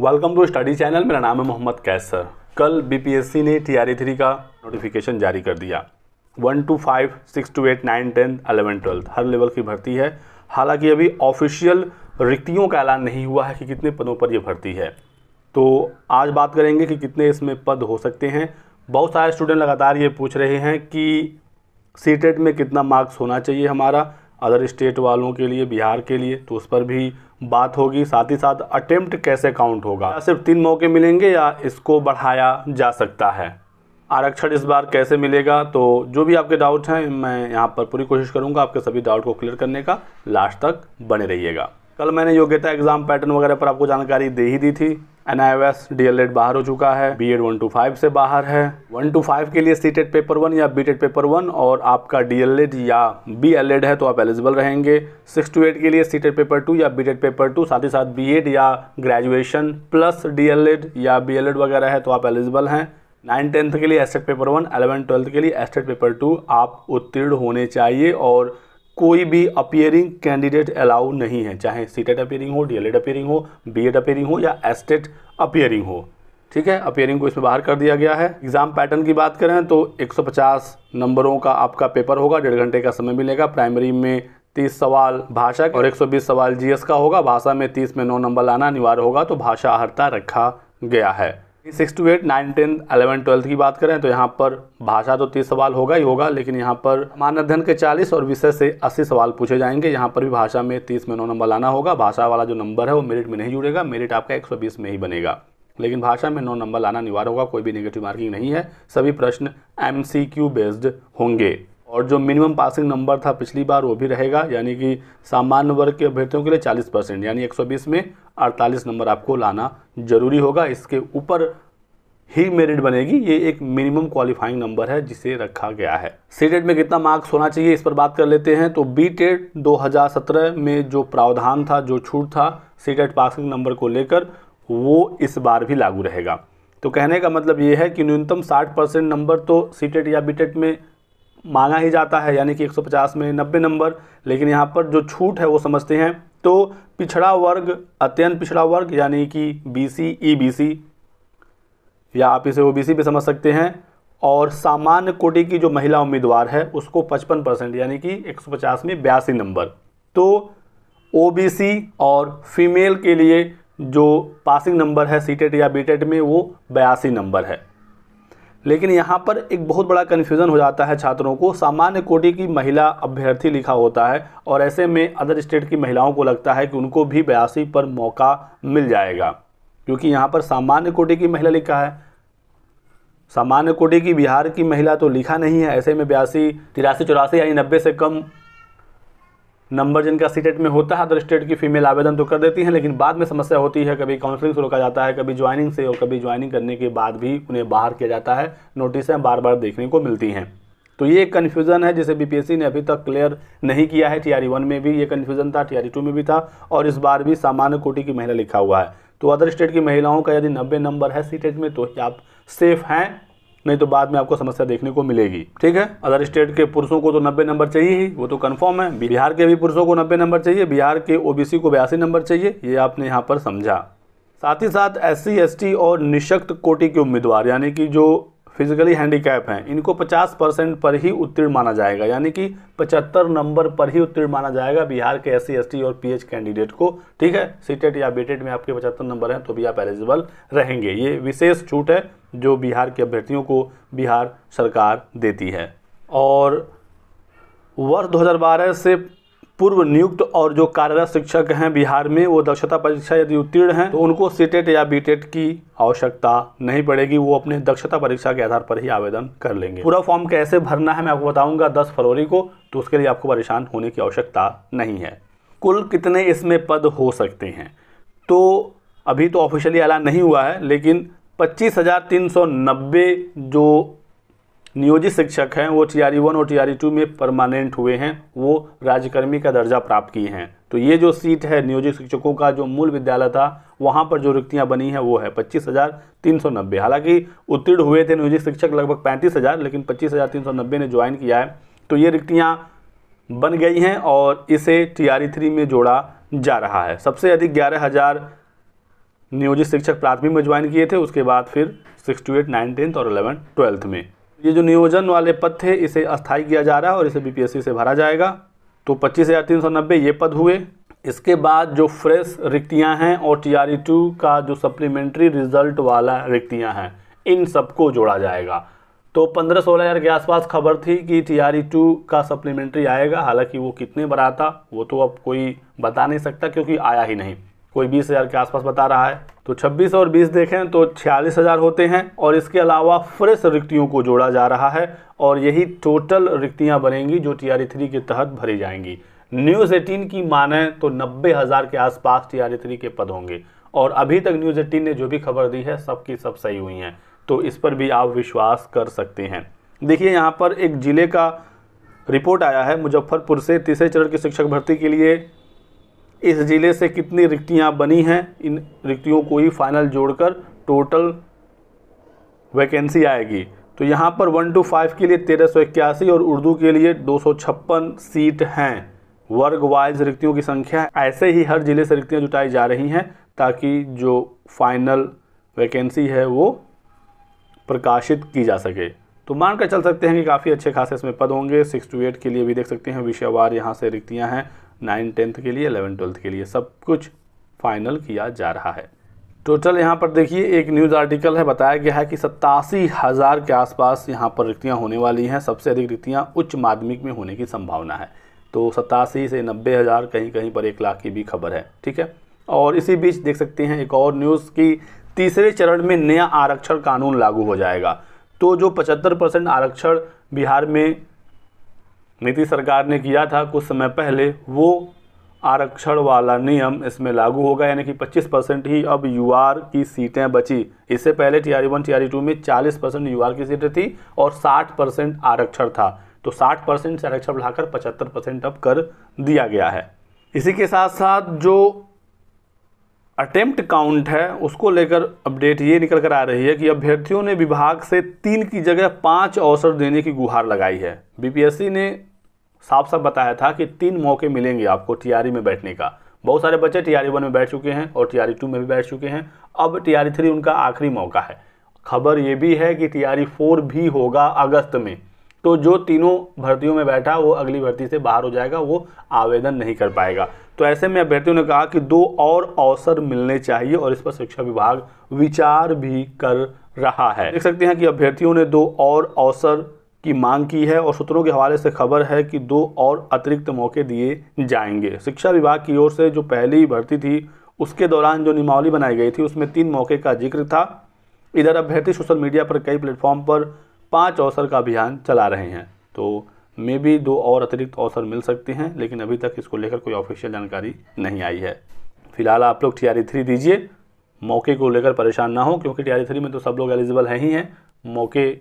welcome to study channel मेरा नाम है मोहम्मद कैसर कल बीपीएससी ने टीआरए थ्री e का नोटिफिकेशन जारी कर दिया one to five six to eight nine ten eleven twelfth हर लेवल की भर्ती है हालांकि अभी ऑफिशियल रिक्तियों का ऐलान नहीं हुआ है कि कितने पदों पर यह भर्ती है तो आज बात करेंगे कि कितने इसमें पद हो सकते हैं बहुत सारे स्टूडेंट लगातार ये पूछ रहे हैं कि सी टेट e में कितना मार्क्स होना चाहिए हमारा अदर स्टेट वालों के लिए बिहार के लिए तो उस पर भी बात होगी साथ ही साथ अटेम्प्ट कैसे काउंट होगा सिर्फ तीन मौके मिलेंगे या इसको बढ़ाया जा सकता है आरक्षण इस बार कैसे मिलेगा तो जो भी आपके डाउट हैं मैं यहाँ पर पूरी कोशिश करूँगा आपके सभी डाउट को क्लियर करने का लास्ट तक बने रहिएगा कल मैंने योग्यता एग्ज़ाम पैटर्न वगैरह पर आपको जानकारी दे ही दी थी N I S D L Ed बाहर हो चुका है B Ed one to five से बाहर है वन टू फाइव के लिए सीटेड पेपर वन या बी टेड पेपर वन और आपका डी एल एड या बी एल एड है तो आप एलिजिबल रहेंगे सिक्स टू एट के लिए सीटेड पेपर टू या बी टेड पेपर टू साथ ही साथ बी एड या graduation plus D L Ed या बी एल एड वगैरह है तो आप एलिजिबल हैं नाइन टेंथ के लिए STET paper one eleven twelfth के लिए एस्टेट पेपर टू आप उत्तीर्ण होने चाहिए और कोई भी अपियरिंग कैंडिडेट अलाउ नहीं है चाहे सीटेट अपियरिंग हो डीएलएड अपियरिंग हो बीएड अपियरिंग हो या एस्टेट अपियरिंग हो ठीक है अपियरिंग को इसमें बाहर कर दिया गया है एग्जाम पैटर्न की बात करें तो 150 नंबरों का आपका पेपर होगा डेढ़ घंटे का समय मिलेगा प्राइमरी में 30 सवाल भाषा और 120 सवाल जीएस का होगा भाषा में 30 में नौ नंबर लाना अनिवार्य होगा तो भाषा अहर्ता रखा गया है six to eight nine ten eleven twelfth की बात करें तो यहाँ पर भाषा तो तीस सवाल होगा ही होगा लेकिन यहाँ पर मान अध्ययन के चालीस और विषय से अस्सी सवाल पूछे जाएंगे यहाँ पर भी भाषा में तीस में नौ नंबर लाना होगा भाषा वाला जो नंबर है वो मेरिट में नहीं जुड़ेगा मेरिट आपका एक सौ बीस में ही बनेगा लेकिन भाषा में नौ नंबर लाना अनिवार्य होगा कोई भी निगेटिव मार्किंग नहीं है सभी प्रश्न एम बेस्ड होंगे और जो मिनिमम पासिंग नंबर था पिछली बार वो भी रहेगा यानी कि सामान्य वर्ग के अभ्यर्थियों के लिए 40 परसेंट यानी 120 में 48 नंबर आपको लाना जरूरी होगा इसके ऊपर ही मेरिट बनेगी ये एक मिनिमम क्वालिफाइंग नंबर है जिसे रखा गया है सी टेट में कितना मार्क्स होना चाहिए इस पर बात कर लेते हैं तो बी टेट 2017 में जो प्रावधान था जो छूट था सी टेट पासिंग नंबर को लेकर वो इस बार भी लागू रहेगा तो कहने का मतलब ये है कि न्यूनतम 60 परसेंट नंबर तो सी टेट या बी टेट में मांगा ही जाता है यानी कि 150 में 90 नंबर लेकिन यहाँ पर जो छूट है वो समझते हैं तो पिछड़ा वर्ग अत्यंत पिछड़ा वर्ग यानी कि बीसी ईबीसी e या आप इसे ओबीसी भी समझ सकते हैं और सामान्य कोटि की जो महिला उम्मीदवार है उसको 55 परसेंट यानी कि 150 में बयासी नंबर तो ओबीसी और फीमेल के लिए जो पासिंग नंबर है सीटेट या बीटेट में वो बयासी नंबर है लेकिन यहाँ पर एक बहुत बड़ा कन्फ्यूज़न हो जाता है छात्रों को सामान्य कोटि की महिला अभ्यर्थी लिखा होता है और ऐसे में अदर स्टेट की महिलाओं को लगता है कि उनको भी बयासी पर मौका मिल जाएगा क्योंकि यहाँ पर सामान्य कोटि की महिला लिखा है सामान्य कोटि की बिहार की महिला तो लिखा नहीं है ऐसे में बयासी तिरासी चौरासी यानी नब्बे से कम नंबर जिनका सीटेट में होता है अदर स्टेट की फीमेल आवेदन तो कर देती हैं लेकिन बाद में समस्या होती है कभी काउंसलिंग से रोका जाता है कभी ज्वाइनिंग से और कभी ज्वाइनिंग करने के बाद भी उन्हें बाहर किया जाता है नोटिसें बार बार देखने को मिलती हैं तो ये एक कन्फ्यूज़न है जिसे बीपीएससी ने अभी तक क्लियर नहीं किया है टीआरई वन e में भी ये कन्फ्यूज़न था टीआरई टू e में भी था और इस बार भी सामान्य कोटि की महिला लिखा हुआ है तो अदर स्टेट की महिलाओं का यदि नब्बे नंबर है सीटेट में तो आप सेफ़ हैं नहीं तो बाद में आपको समस्या देखने को मिलेगी ठीक है अदर स्टेट के पुरुषों को तो नब्बे नंबर चाहिए ही वो तो कन्फर्म है बिहार के भी पुरुषों को नब्बे नंबर चाहिए बिहार के ओबीसी को बयासी नंबर चाहिए ये आपने यहाँ पर समझा साथ ही साथ एस सी और निशक्त कोटि के उम्मीदवार यानी कि जो फिजिकली हैंडीकैप हैं इनको 50 परसेंट पर ही उत्तीर्ण माना जाएगा यानी कि 75 नंबर पर ही उत्तीर्ण माना जाएगा बिहार के एस सी और पीएच कैंडिडेट को ठीक है सीटेट या बीटेट में आपके 75 नंबर हैं तो भी आप एलिजिबल रहेंगे ये विशेष छूट है जो बिहार के अभ्यर्थियों को बिहार सरकार देती है और वर्ष दो से पूर्व नियुक्त और जो कार्यरत शिक्षक हैं बिहार में वो दक्षता परीक्षा यदि उत्तीर्ण हैं तो उनको सीटेट e या बीटेट e की आवश्यकता नहीं पड़ेगी वो अपने दक्षता परीक्षा के आधार पर ही आवेदन कर लेंगे पूरा फॉर्म कैसे भरना है मैं आपको बताऊंगा 10 फरवरी को तो उसके लिए आपको परेशान होने की आवश्यकता नहीं है कुल कितने इसमें पद हो सकते हैं तो अभी तो ऑफिशियली ऐलान नहीं हुआ है लेकिन पच्चीस जो नियोजित शिक्षक हैं वो टी आर वन और टी आर टू में परमानेंट हुए हैं वो राज्यकर्मी का दर्जा प्राप्त किए हैं तो ये जो सीट है नियोजित शिक्षकों का जो मूल विद्यालय था वहाँ पर जो रिक्तियाँ बनी हैं वो है पच्चीस हज़ार तीन सौ नब्बे हालांकि उत्तीर्ण हुए थे नियोजित शिक्षक लगभग पैंतीस हज़ार लेकिन पच्चीस हज़ार तीन सौ नब्बे ने ज्वाइन किया है तो ये रिक्तियाँ बन गई हैं और इसे टी आर थ्री में जोड़ा जा रहा है सबसे अधिक ग्यारह हज़ार नियोजित शिक्षक प्राथमिक में ज्वाइन किए थे उसके बाद फिर six to eight nine tenth और अलेवन ट्वेल्थ में ये जो नियोजन वाले पद थे इसे अस्थायी किया जा रहा है और इसे बीपीएससी से भरा जाएगा तो पच्चीस हज़ार तीन सौ नब्बे ये पद हुए इसके बाद जो फ्रेश रिक्तियां हैं और टी टू e का जो सप्लीमेंट्री रिजल्ट वाला रिक्तियां हैं इन सबको जोड़ा जाएगा तो पंद्रह सोलह हज़ार के आसपास खबर थी कि टी टू e का सप्लीमेंट्री आएगा हालांकि वो कितने बड़ा था वो तो अब कोई बता नहीं सकता क्योंकि आया ही नहीं कोई बीस हज़ार के आसपास बता रहा है तो 26 और 20 देखें तो छियालीस हज़ार होते हैं और इसके अलावा फ्रेश रिक्तियों को जोड़ा जा रहा है और यही टोटल रिक्तियाँ बनेंगी जो टी आर थ्री के तहत भरी जाएंगी न्यूज़ एटीन की माने तो नब्बे हज़ार के आसपास टी आर थ्री के पद होंगे और अभी तक न्यूज़ एटीन ने जो भी खबर दी है सबकी सब सही हुई हैं तो इस पर भी आप विश्वास कर सकते हैं देखिए यहाँ पर एक ज़िले का रिपोर्ट आया है मुजफ्फरपुर से तीसरे चरण की शिक्षक भर्ती के लिए इस ज़िले से कितनी रिक्तियां बनी हैं इन रिक्तियों को ही फाइनल जोड़कर टोटल वैकेंसी आएगी तो यहाँ पर वन टू फाइव के लिए तेरह सौ इक्यासी और उर्दू के लिए दो सौ छप्पन सीट हैं वर्ग वाइज रिक्तियों की संख्या ऐसे ही हर ज़िले से रिक्तियाँ जुटाई जा रही हैं ताकि जो फाइनल वैकेंसी है वो प्रकाशित की जा सके तो मान कर चल सकते हैं कि काफ़ी अच्छे खासे इसमें पद होंगे सिक्स टू एट के लिए भी देख सकते हैं विषयवार यहाँ से रिक्तियाँ हैं नाइन टेंथ के लिए अलेवन ट्वेल्थ के लिए सब कुछ फाइनल किया जा रहा है टोटल यहाँ पर देखिए एक न्यूज़ आर्टिकल है बताया गया है कि सत्तासी हज़ार के आसपास यहाँ पर रिक्तियाँ होने वाली हैं सबसे अधिक रिक्तियाँ उच्च माध्यमिक में होने की संभावना है तो सत्तासी से नब्बे हज़ार कहीं कहीं पर एक लाख की भी खबर है ठीक है और इसी बीच देख सकते हैं एक और न्यूज़ की तीसरे चरण में नया आरक्षण कानून लागू हो जाएगा तो जो पचहत्तर परसेंट आरक्षण बिहार में नीति सरकार ने किया था कुछ समय पहले वो आरक्षण वाला नियम इसमें लागू होगा यानी कि 25 परसेंट ही अब यूआर की सीटें बची इससे पहले T R one T R two में 40 परसेंट यू की सीटें थी और 60 परसेंट आरक्षण था तो 60 परसेंट से आरक्षण बढ़ाकर 75 परसेंट अब कर दिया गया है इसी के साथ साथ जो अटेम्प्ट काउंट है उसको लेकर अपडेट ये निकल कर आ रही है कि अभ्यर्थियों ने विभाग से तीन की जगह पाँच अवसर देने की गुहार लगाई है बीपीएससी ने साफ साफ बताया था कि तीन मौके मिलेंगे आपको टीआरई में बैठने का बहुत सारे बच्चे टीआरई वन में बैठ चुके हैं और टीआरई टू में भी बैठ चुके हैं अब टीआरई थ्री उनका आखिरी मौका है खबर ये भी है कि टीआरई फोर भी होगा अगस्त में तो जो तीनों भर्तियों में बैठा वो अगली भर्ती से बाहर हो जाएगा वो आवेदन नहीं कर पाएगा तो ऐसे में अभ्यर्थियों ने कहा कि दो और अवसर मिलने चाहिए और इस पर शिक्षा विभाग विचार भी कर रहा है देख सकते हैं कि अभ्यर्थियों ने दो और अवसर की मांग की है और सूत्रों के हवाले से खबर है कि दो और अतिरिक्त मौके दिए जाएंगे शिक्षा विभाग की ओर से जो पहली भर्ती थी उसके दौरान जो नियमावली बनाई गई थी उसमें तीन मौके का जिक्र था इधर अभ्यर्थी सोशल मीडिया पर कई प्लेटफॉर्म पर पाँच अवसर का अभियान चला रहे हैं तो मे बी दो और अतिरिक्त अवसर मिल सकते हैं लेकिन अभी तक इसको लेकर कोई ऑफिशियल जानकारी नहीं आई है फिलहाल आप लोग टी थ्री दीजिए मौके को लेकर परेशान ना हो क्योंकि टी थ्री में तो सब लोग एलिजिबल हैं ही हैं मौके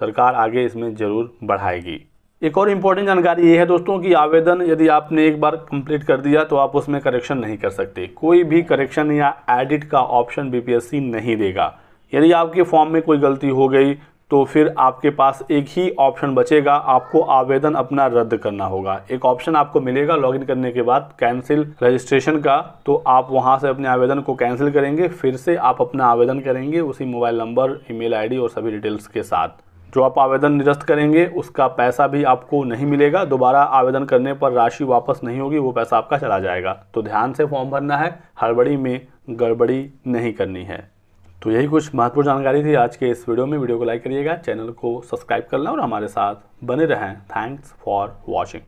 सरकार आगे इसमें ज़रूर बढ़ाएगी एक और इम्पॉर्टेंट जानकारी ये है दोस्तों कि आवेदन यदि आपने एक बार कंप्लीट कर दिया तो आप उसमें करेक्शन नहीं कर सकते कोई भी करेक्शन या एडिट का ऑप्शन बीपीएससी नहीं देगा यदि आपके फॉर्म में कोई गलती हो गई तो फिर आपके पास एक ही ऑप्शन बचेगा आपको आवेदन अपना रद्द करना होगा एक ऑप्शन आपको मिलेगा लॉगिन करने के बाद कैंसिल रजिस्ट्रेशन का तो आप वहां से अपने आवेदन को कैंसिल करेंगे फिर से आप अपना आवेदन करेंगे उसी मोबाइल नंबर ईमेल आईडी और सभी डिटेल्स के साथ जो आप आवेदन निरस्त करेंगे उसका पैसा भी आपको नहीं मिलेगा दोबारा आवेदन करने पर राशि वापस नहीं होगी वो पैसा आपका चला जाएगा तो ध्यान से फॉर्म भरना है हड़बड़ी में गड़बड़ी नहीं करनी है तो यही कुछ महत्वपूर्ण जानकारी थी आज के इस वीडियो में वीडियो को लाइक करिएगा चैनल को सब्सक्राइब कर लें और हमारे साथ बने रहें थैंक्स फॉर वॉचिंग